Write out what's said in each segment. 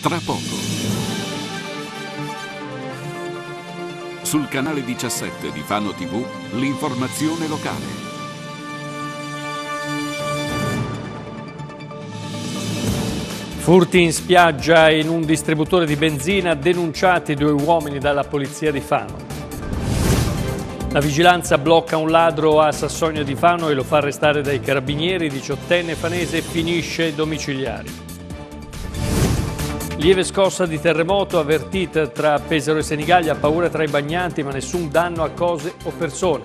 Tra poco. Sul canale 17 di Fano TV, l'informazione locale. Furti in spiaggia in un distributore di benzina, denunciati due uomini dalla polizia di Fano. La vigilanza blocca un ladro a Sassonia di Fano e lo fa arrestare dai carabinieri, diciottenne fanese finisce domiciliari. Lieve scossa di terremoto avvertita tra Pesaro e Senigallia, paura tra i bagnanti ma nessun danno a cose o persone.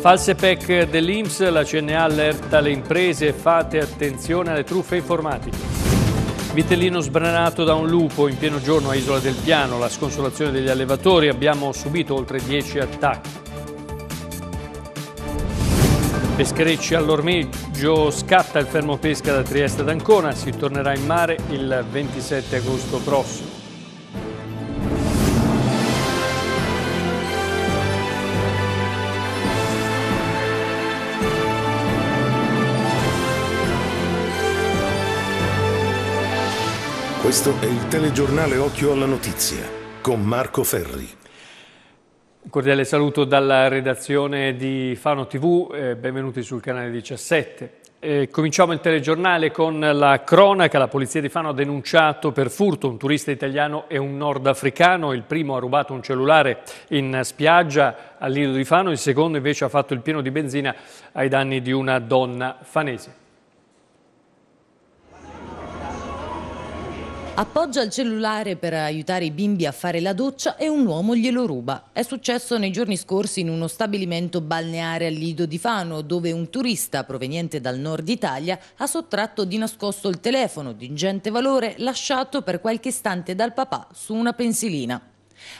False PEC dell'Inps, la CNA allerta le imprese, fate attenzione alle truffe informatiche. Vitellino sbranato da un lupo in pieno giorno a Isola del Piano, la sconsolazione degli allevatori, abbiamo subito oltre 10 attacchi. Pescherecci all'ormeggio, scatta il fermo pesca da Trieste ad Ancona, si tornerà in mare il 27 agosto prossimo. Questo è il telegiornale Occhio alla Notizia con Marco Ferri. Un cordiale saluto dalla redazione di Fano TV, eh, benvenuti sul canale 17. Eh, cominciamo il telegiornale con la cronaca. La polizia di Fano ha denunciato per furto un turista italiano e un nordafricano. Il primo ha rubato un cellulare in spiaggia al Lido di Fano, il secondo invece ha fatto il pieno di benzina ai danni di una donna fanese. Appoggia il cellulare per aiutare i bimbi a fare la doccia e un uomo glielo ruba. È successo nei giorni scorsi in uno stabilimento balneare a Lido di Fano, dove un turista proveniente dal nord Italia ha sottratto di nascosto il telefono di ingente valore lasciato per qualche istante dal papà su una pensilina.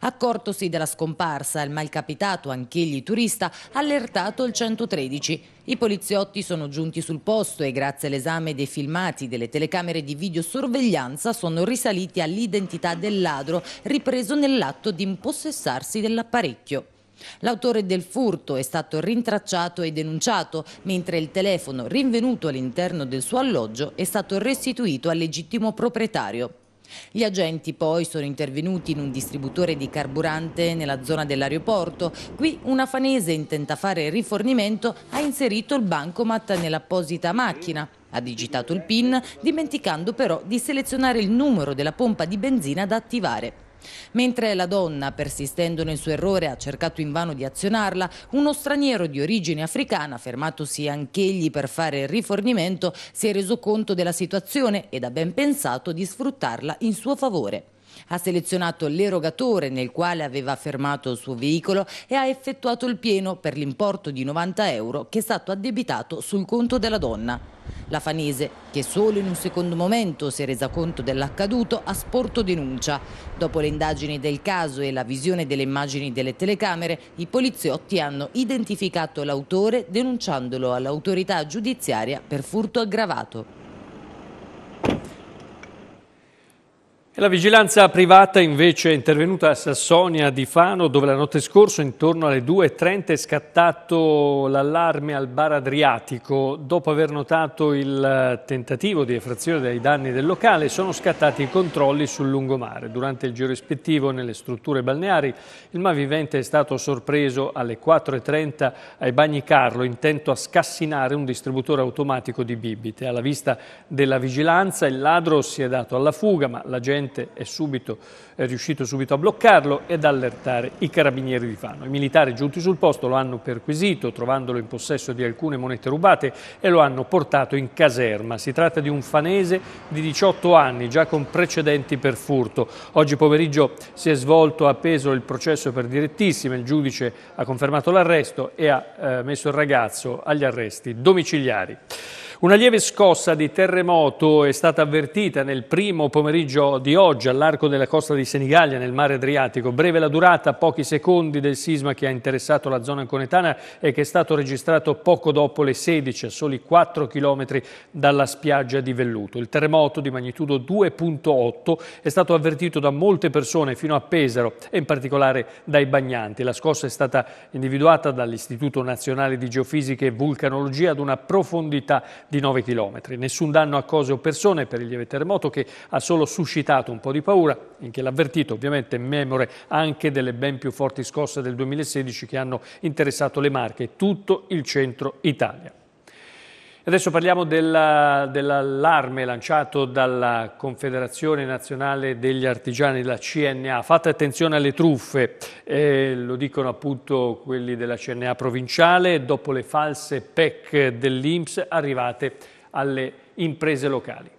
Accortosi della scomparsa, il malcapitato, anch'egli turista, ha allertato il 113. I poliziotti sono giunti sul posto e grazie all'esame dei filmati delle telecamere di videosorveglianza sono risaliti all'identità del ladro ripreso nell'atto di impossessarsi dell'apparecchio. L'autore del furto è stato rintracciato e denunciato, mentre il telefono rinvenuto all'interno del suo alloggio è stato restituito al legittimo proprietario. Gli agenti poi sono intervenuti in un distributore di carburante nella zona dell'aeroporto. Qui una fanese intenta fare il rifornimento, ha inserito il bancomat nell'apposita macchina. Ha digitato il PIN, dimenticando però di selezionare il numero della pompa di benzina da attivare. Mentre la donna, persistendo nel suo errore, ha cercato invano di azionarla, uno straniero di origine africana, fermatosi anch'egli per fare il rifornimento, si è reso conto della situazione ed ha ben pensato di sfruttarla in suo favore. Ha selezionato l'erogatore nel quale aveva fermato il suo veicolo e ha effettuato il pieno per l'importo di 90 euro che è stato addebitato sul conto della donna. La Fanese, che solo in un secondo momento si è resa conto dell'accaduto, ha sporto denuncia. Dopo le indagini del caso e la visione delle immagini delle telecamere, i poliziotti hanno identificato l'autore denunciandolo all'autorità giudiziaria per furto aggravato. la vigilanza privata invece è intervenuta a Sassonia di Fano dove la notte scorsa intorno alle 2.30 è scattato l'allarme al bar Adriatico. Dopo aver notato il eh, tentativo di effrazione dai danni del locale sono scattati i controlli sul lungomare. Durante il giro ispettivo nelle strutture balneari il malvivente è stato sorpreso alle 4.30 ai bagni Carlo intento a scassinare un distributore automatico di bibite. Alla vista della vigilanza il ladro si è dato alla fuga ma la gente incidente è, subito, è riuscito subito a bloccarlo ed allertare i carabinieri di Fano. I militari giunti sul posto lo hanno perquisito, trovandolo in possesso di alcune monete rubate e lo hanno portato in caserma. Si tratta di un fanese di 18 anni, già con precedenti per furto. Oggi pomeriggio si è svolto a Peso il processo per direttissima, il giudice ha confermato l'arresto e ha eh, messo il ragazzo agli arresti domiciliari. Una lieve scossa di terremoto è stata avvertita nel primo pomeriggio di oggi all'arco della costa di Senigallia nel mare Adriatico. Breve la durata, pochi secondi del sisma che ha interessato la zona anconetana e che è stato registrato poco dopo le 16, a soli 4 km dalla spiaggia di Velluto. Il terremoto di magnitudo 2.8 è stato avvertito da molte persone fino a Pesaro e in particolare dai bagnanti. La scossa è stata individuata dall'Istituto Nazionale di Geofisica e Vulcanologia ad una profondità di 9 km. Nessun danno a cose o persone per il lieve terremoto che ha solo suscitato un po' di paura, in che l'avvertito ovviamente memore anche delle ben più forti scosse del 2016 che hanno interessato le Marche e tutto il centro Italia. Adesso parliamo della, dell'allarme lanciato dalla Confederazione Nazionale degli Artigiani, la CNA. Fate attenzione alle truffe, eh, lo dicono appunto quelli della CNA provinciale, dopo le false PEC dell'Inps arrivate alle imprese locali.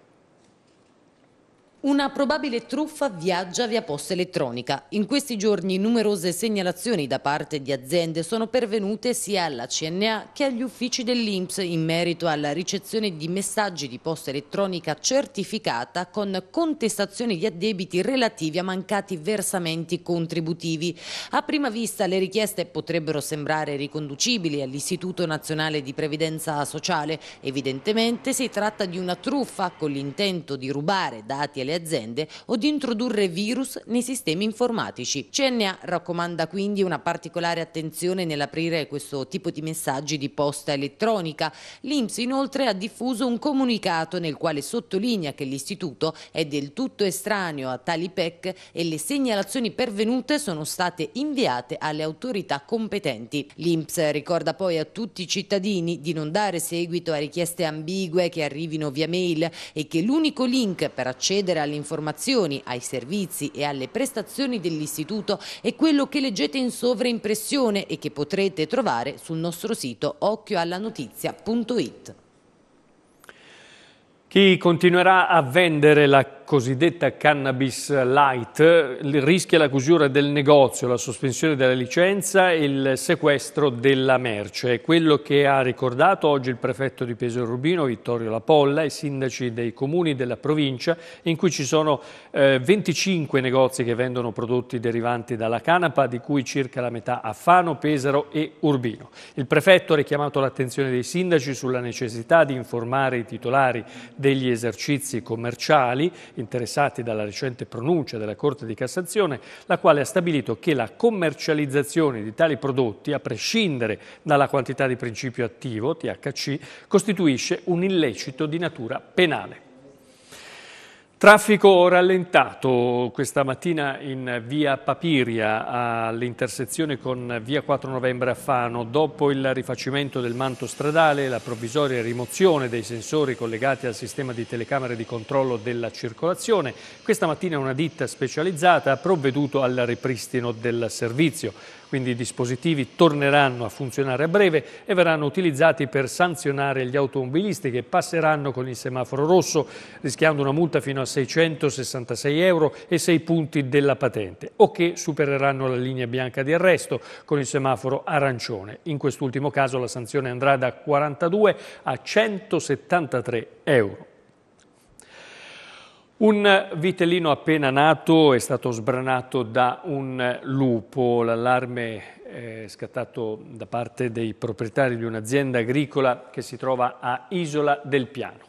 Una probabile truffa viaggia via posta elettronica. In questi giorni numerose segnalazioni da parte di aziende sono pervenute sia alla CNA che agli uffici dell'Inps in merito alla ricezione di messaggi di posta elettronica certificata con contestazioni di addebiti relativi a mancati versamenti contributivi. A prima vista le richieste potrebbero sembrare riconducibili all'Istituto Nazionale di Previdenza Sociale. Evidentemente si tratta di una truffa con l'intento di rubare dati elettronici le aziende o di introdurre virus nei sistemi informatici. CNA raccomanda quindi una particolare attenzione nell'aprire questo tipo di messaggi di posta elettronica. L'Inps inoltre ha diffuso un comunicato nel quale sottolinea che l'istituto è del tutto estraneo a tali PEC e le segnalazioni pervenute sono state inviate alle autorità competenti. L'Inps ricorda poi a tutti i cittadini di non dare seguito a richieste ambigue che arrivino via mail e che l'unico link per accedere accedere alle informazioni, ai servizi e alle prestazioni dell'istituto è quello che leggete in sovraimpressione e che potrete trovare sul nostro sito occhioallanotizia.it. Chi continuerà a vendere la cosiddetta cannabis light rischia la chiusura del negozio, la sospensione della licenza e il sequestro della merce. È quello che ha ricordato oggi il prefetto di Pesaro Rubino, Vittorio Lapolla, e i sindaci dei comuni della provincia, in cui ci sono eh, 25 negozi che vendono prodotti derivanti dalla canapa, di cui circa la metà a Fano, Pesaro e Urbino. Il prefetto ha richiamato l'attenzione dei sindaci sulla necessità di informare i titolari degli esercizi commerciali interessati dalla recente pronuncia della Corte di Cassazione, la quale ha stabilito che la commercializzazione di tali prodotti, a prescindere dalla quantità di principio attivo, THC, costituisce un illecito di natura penale. Traffico rallentato questa mattina in via Papiria all'intersezione con via 4 novembre a Fano. Dopo il rifacimento del manto stradale, e la provvisoria rimozione dei sensori collegati al sistema di telecamere di controllo della circolazione, questa mattina una ditta specializzata ha provveduto al ripristino del servizio. Quindi i dispositivi torneranno a funzionare a breve e verranno utilizzati per sanzionare gli automobilisti che passeranno con il semaforo rosso, rischiando una multa fino a 666 euro e 6 punti della patente, o che supereranno la linea bianca di arresto con il semaforo arancione. In quest'ultimo caso la sanzione andrà da 42 a 173 euro. Un vitellino appena nato è stato sbranato da un lupo. L'allarme è scattato da parte dei proprietari di un'azienda agricola che si trova a Isola del Piano.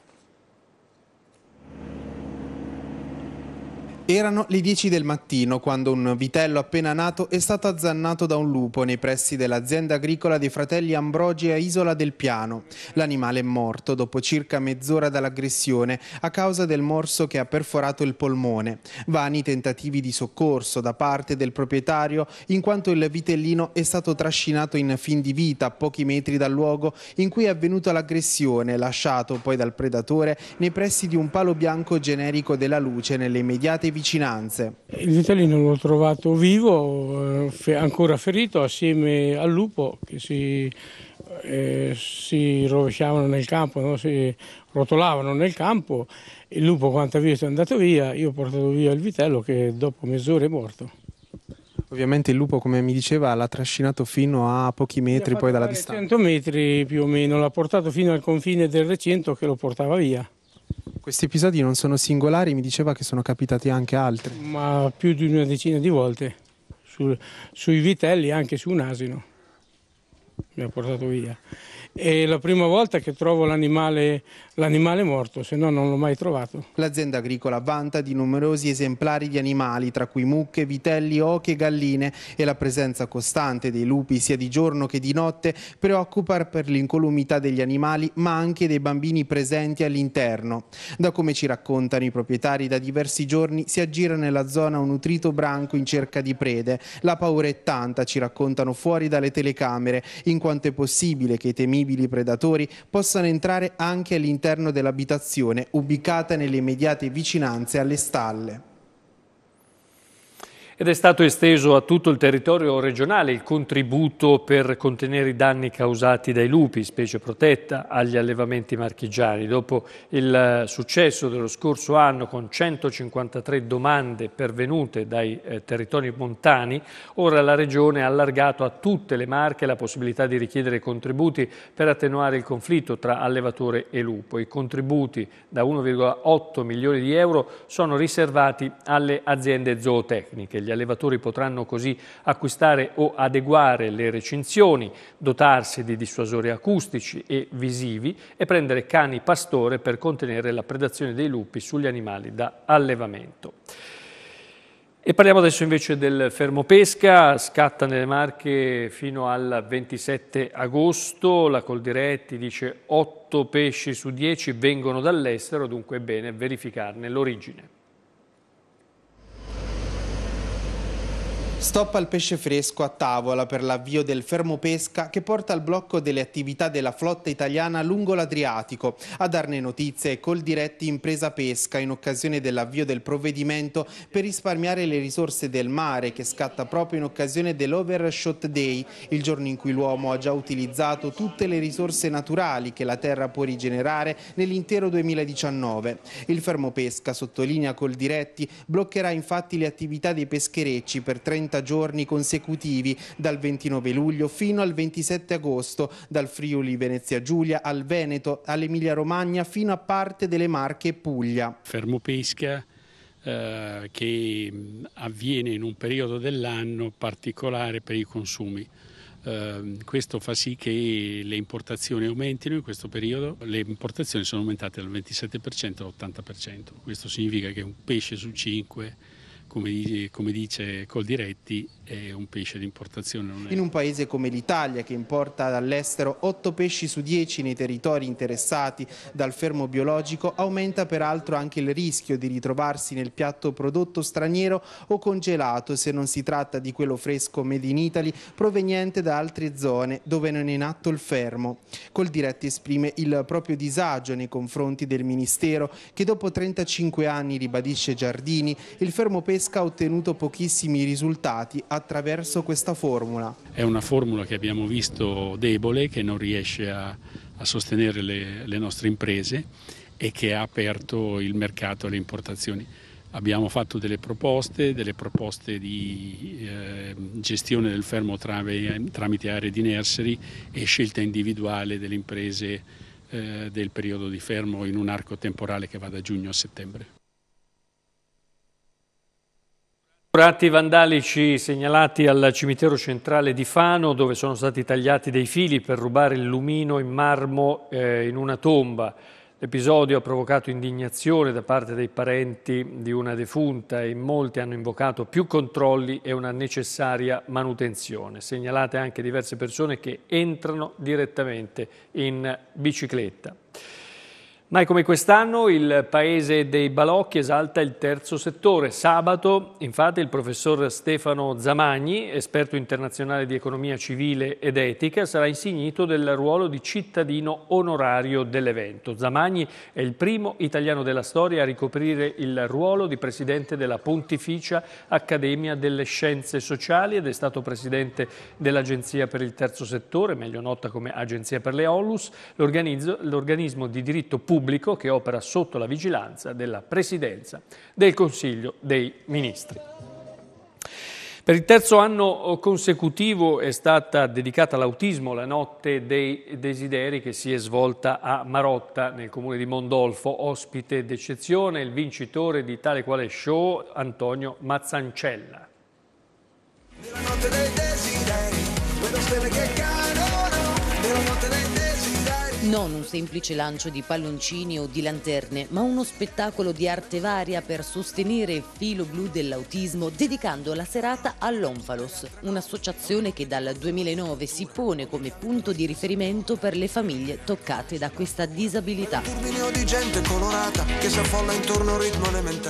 Erano le 10 del mattino quando un vitello appena nato è stato azzannato da un lupo nei pressi dell'azienda agricola dei fratelli Ambrogi a Isola del Piano. L'animale è morto dopo circa mezz'ora dall'aggressione a causa del morso che ha perforato il polmone. Vani tentativi di soccorso da parte del proprietario in quanto il vitellino è stato trascinato in fin di vita a pochi metri dal luogo in cui è avvenuta l'aggressione, lasciato poi dal predatore nei pressi di un palo bianco generico della luce nelle immediate vicinanze vicinanze. Il vitellino l'ho trovato vivo, eh, ancora ferito, assieme al lupo che si, eh, si rovesciavano nel campo, no? si rotolavano nel campo. Il lupo, quanto ha visto, è andato via. Io ho portato via il vitello che dopo mezz'ora è morto. Ovviamente il lupo, come mi diceva, l'ha trascinato fino a pochi metri poi dalla distanza. 100 metri più o meno, l'ha portato fino al confine del recinto che lo portava via. Questi episodi non sono singolari, mi diceva che sono capitati anche altri. Ma più di una decina di volte, su, sui vitelli e anche su un asino mi ha portato via. È la prima volta che trovo l'animale, morto, se no non l'ho mai trovato. L'azienda agricola vanta di numerosi esemplari di animali, tra cui mucche, vitelli, oche, e galline e la presenza costante dei lupi sia di giorno che di notte preoccupa per l'incolumità degli animali ma anche dei bambini presenti all'interno. Da come ci raccontano i proprietari da diversi giorni si aggira nella zona un nutrito branco in cerca di prede. La paura è tanta, ci raccontano fuori dalle telecamere, in quanto quanto è possibile che i temibili predatori possano entrare anche all'interno dell'abitazione ubicata nelle immediate vicinanze alle stalle. Ed è stato esteso a tutto il territorio regionale il contributo per contenere i danni causati dai lupi, specie protetta, agli allevamenti marchigiani. Dopo il eh, successo dello scorso anno con 153 domande pervenute dai eh, territori montani, ora la Regione ha allargato a tutte le marche la possibilità di richiedere contributi per attenuare il conflitto tra allevatore e lupo. I contributi da 1,8 milioni di euro sono riservati alle aziende zootecniche. Gli allevatori potranno così acquistare o adeguare le recinzioni, dotarsi di dissuasori acustici e visivi e prendere cani pastore per contenere la predazione dei lupi sugli animali da allevamento. E parliamo adesso invece del fermo pesca, scatta nelle Marche fino al 27 agosto, la Coldiretti dice 8 pesci su 10 vengono dall'estero, dunque è bene verificarne l'origine. Stop al pesce fresco a tavola per l'avvio del fermo pesca che porta al blocco delle attività della flotta italiana lungo l'Adriatico. A darne notizie è Coldiretti Impresa Pesca in occasione dell'avvio del provvedimento per risparmiare le risorse del mare che scatta proprio in occasione dell'Overshot Day, il giorno in cui l'uomo ha già utilizzato tutte le risorse naturali che la terra può rigenerare nell'intero 2019. Il fermo pesca, sottolinea Coldiretti, bloccherà infatti le attività dei pescherecci per 30 30 giorni consecutivi dal 29 luglio fino al 27 agosto, dal Friuli Venezia Giulia al Veneto, all'Emilia Romagna fino a parte delle Marche Puglia. Fermo pesca eh, che avviene in un periodo dell'anno particolare per i consumi. Eh, questo fa sì che le importazioni aumentino in questo periodo, le importazioni sono aumentate dal 27% all'80%, questo significa che un pesce su 5 come, come dice Coldiretti, è un pesce di importazione. È... In un paese come l'Italia, che importa dall'estero 8 pesci su 10 nei territori interessati dal fermo biologico, aumenta peraltro anche il rischio di ritrovarsi nel piatto prodotto straniero o congelato, se non si tratta di quello fresco made in Italy proveniente da altre zone dove non è in atto il fermo. Coldiretti esprime il proprio disagio nei confronti del Ministero, che dopo 35 anni, ribadisce Giardini, il fermo pesce pesca ha ottenuto pochissimi risultati attraverso questa formula. È una formula che abbiamo visto debole, che non riesce a, a sostenere le, le nostre imprese e che ha aperto il mercato alle importazioni. Abbiamo fatto delle proposte, delle proposte di eh, gestione del fermo trave, tramite aree di nursery e scelta individuale delle imprese eh, del periodo di fermo in un arco temporale che va da giugno a settembre. Pure atti vandalici segnalati al cimitero centrale di Fano, dove sono stati tagliati dei fili per rubare il lumino in marmo eh, in una tomba. L'episodio ha provocato indignazione da parte dei parenti di una defunta e molti hanno invocato più controlli e una necessaria manutenzione. Segnalate anche diverse persone che entrano direttamente in bicicletta. Mai come quest'anno il Paese dei Balocchi esalta il terzo settore. Sabato, infatti, il professor Stefano Zamagni, esperto internazionale di economia civile ed etica, sarà insignito del ruolo di cittadino onorario dell'evento. Zamagni è il primo italiano della storia a ricoprire il ruolo di presidente della Pontificia Accademia delle Scienze Sociali ed è stato presidente dell'Agenzia per il Terzo Settore, meglio nota come Agenzia per le OLUS, l'organismo di diritto pubblico pubblico che opera sotto la vigilanza della Presidenza del Consiglio dei Ministri. Per il terzo anno eh, consecutivo è stata dedicata all'autismo la notte dei desideri che si è svolta a Marotta nel comune di Mondolfo, ospite d'eccezione il vincitore di tale quale show Antonio Mazzancella. Nella notte dei desideri, vedo stelle che cadono, nella notte dei desideri. Non un semplice lancio di palloncini o di lanterne, ma uno spettacolo di arte varia per sostenere il filo blu dell'autismo dedicando la serata all'Onfalos, un'associazione che dal 2009 si pone come punto di riferimento per le famiglie toccate da questa disabilità.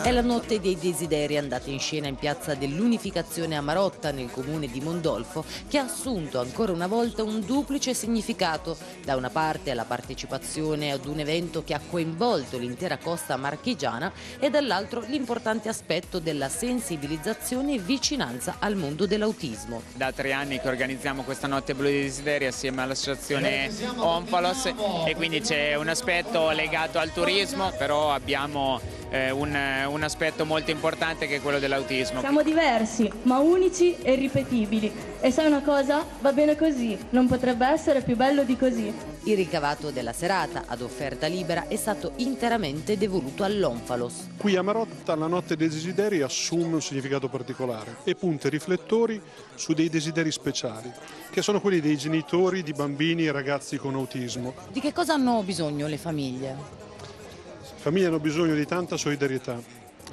È la notte dei desideri andata in scena in piazza dell'Unificazione a Marotta nel comune di Mondolfo che ha assunto ancora una volta un duplice significato, da una parte alla partecipazione ad un evento che ha coinvolto l'intera costa marchigiana e dall'altro l'importante aspetto della sensibilizzazione e vicinanza al mondo dell'autismo. Da tre anni che organizziamo questa notte blu dei desideri assieme all'associazione eh, Onfalos e quindi c'è un aspetto legato al turismo, però abbiamo eh, un, un, aspetto molto importante che è quello dell'autismo. Siamo diversi, ma unici e ripetibili. E sai una cosa? Va bene così, non potrebbe essere più bello di così. Il ricavato della serata, ad offerta libera, è stato interamente devoluto all'Onfalos. Qui a Marotta la notte dei desideri assume un significato particolare e punta i riflettori su dei desideri speciali, che sono quelli dei genitori di bambini e ragazzi con autismo. Di che cosa hanno bisogno le famiglie? Le famiglie hanno bisogno di tanta solidarietà,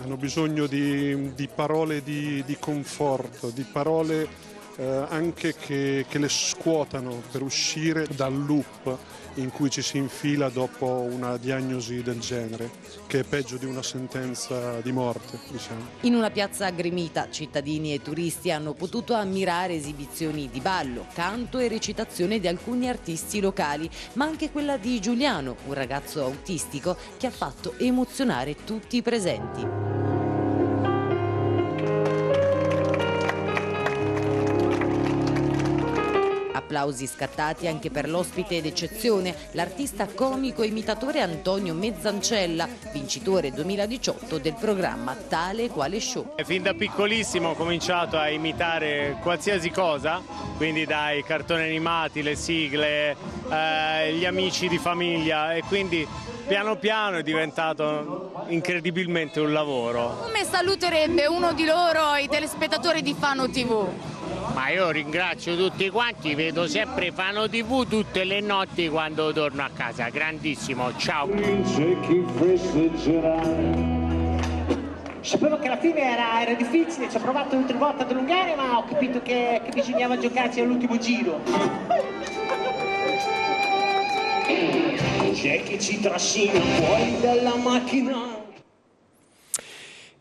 hanno bisogno di, di parole di, di conforto, di parole eh, anche che, che, le scuotano per uscire dal loop in cui ci si infila dopo una diagnosi del genere, che è peggio di una sentenza di morte. Diciamo. In una piazza aggremita cittadini e turisti hanno potuto ammirare esibizioni di ballo, canto e recitazione di alcuni artisti locali, ma anche quella di Giuliano, un ragazzo autistico che ha fatto emozionare tutti i presenti. applausi scattati anche per l'ospite d'eccezione, l'artista comico e imitatore Antonio Mezzancella, vincitore 2018 del programma Tale Quale Show. Fin da piccolissimo ho cominciato a imitare qualsiasi cosa, quindi dai cartoni animati, le sigle, eh, gli amici di famiglia e quindi piano piano è diventato incredibilmente un lavoro. Come saluterebbe uno di loro i telespettatori di Fano TV? Ma io ringrazio tutti quanti, vedo sempre Fano TV tutte le notti quando torno a casa. Grandissimo, ciao. Sapevo che la fine era, era difficile, ci ho provato un'altra volta ad allungare, ma ho capito che, che bisognava giocarci all'ultimo giro. C'è che ci trascina fuori dalla macchina.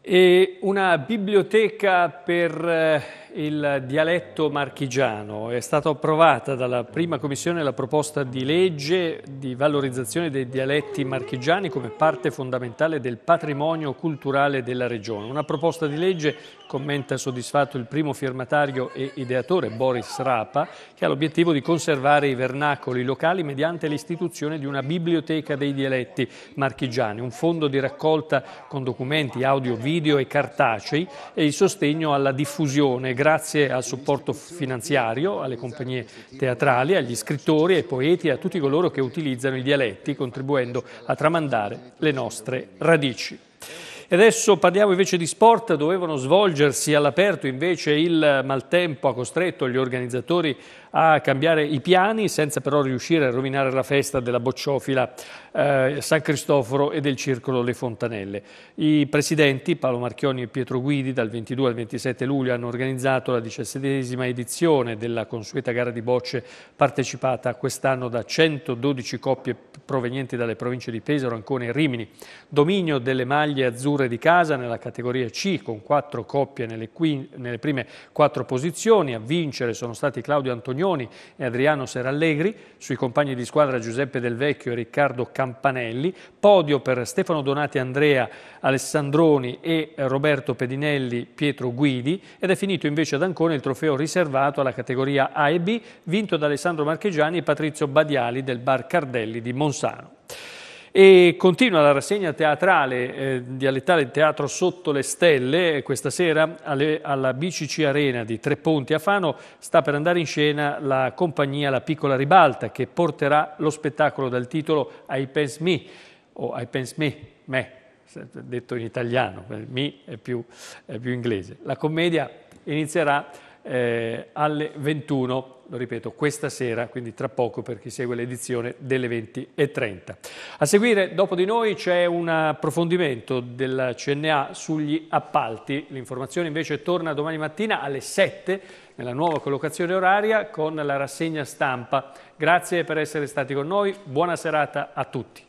E una biblioteca per eh, il dialetto marchigiano. È stata approvata dalla prima commissione la proposta di legge di valorizzazione dei dialetti marchigiani come parte fondamentale del patrimonio culturale della regione. Una proposta di legge, commenta soddisfatto il primo firmatario e ideatore Boris Rapa, che ha l'obiettivo di conservare i vernacoli locali mediante l'istituzione di una biblioteca dei dialetti marchigiani, un fondo di raccolta con documenti audio, video e cartacei e il sostegno alla diffusione grazie al supporto finanziario, alle compagnie teatrali, agli scrittori, ai poeti e a tutti coloro che utilizzano i dialetti contribuendo a tramandare le nostre radici. E adesso parliamo invece di sport, dovevano svolgersi all'aperto, invece il maltempo ha costretto gli organizzatori a cambiare i piani senza però riuscire a rovinare la festa della bocciofila eh, San Cristoforo e del Circolo Le Fontanelle. I presidenti Paolo Marchioni e Pietro Guidi dal 22 al 27 luglio hanno organizzato la diciassettesima edizione della consueta gara di bocce partecipata quest'anno da 112 coppie provenienti dalle province di Pesaro, Ancona e Rimini. Dominio delle maglie azzurre padrone di casa nella categoria C con quattro coppie nelle, nelle, prime quattro posizioni. A vincere sono stati Claudio Antonioni e Adriano Serallegri, sui compagni di squadra Giuseppe Del Vecchio e Riccardo Campanelli. Podio per Stefano Donati Andrea, Alessandroni e Roberto Pedinelli, Pietro Guidi ed è finito invece ad Ancona il trofeo riservato alla categoria A e B vinto da Alessandro Marchegiani e Patrizio Badiali del Bar Cardelli di Monsano. E continua la rassegna teatrale eh, dialettale di teatro Sotto le Stelle. Eh, questa sera alle, alla BCC Arena di Tre Ponti a Fano sta per andare in scena la compagnia La Piccola Ribalta che porterà lo spettacolo dal titolo I Pens Me o I Pens Me, me detto in italiano, eh, me è più, è più inglese. La commedia inizierà eh, alle 21, lo ripeto, questa sera, quindi tra poco per chi segue l'edizione delle 20.30. A seguire, dopo di noi, c'è un approfondimento della CNA sugli appalti. L'informazione invece torna domani mattina alle 7 nella nuova collocazione oraria con la rassegna stampa. Grazie per essere stati con noi, buona serata a tutti.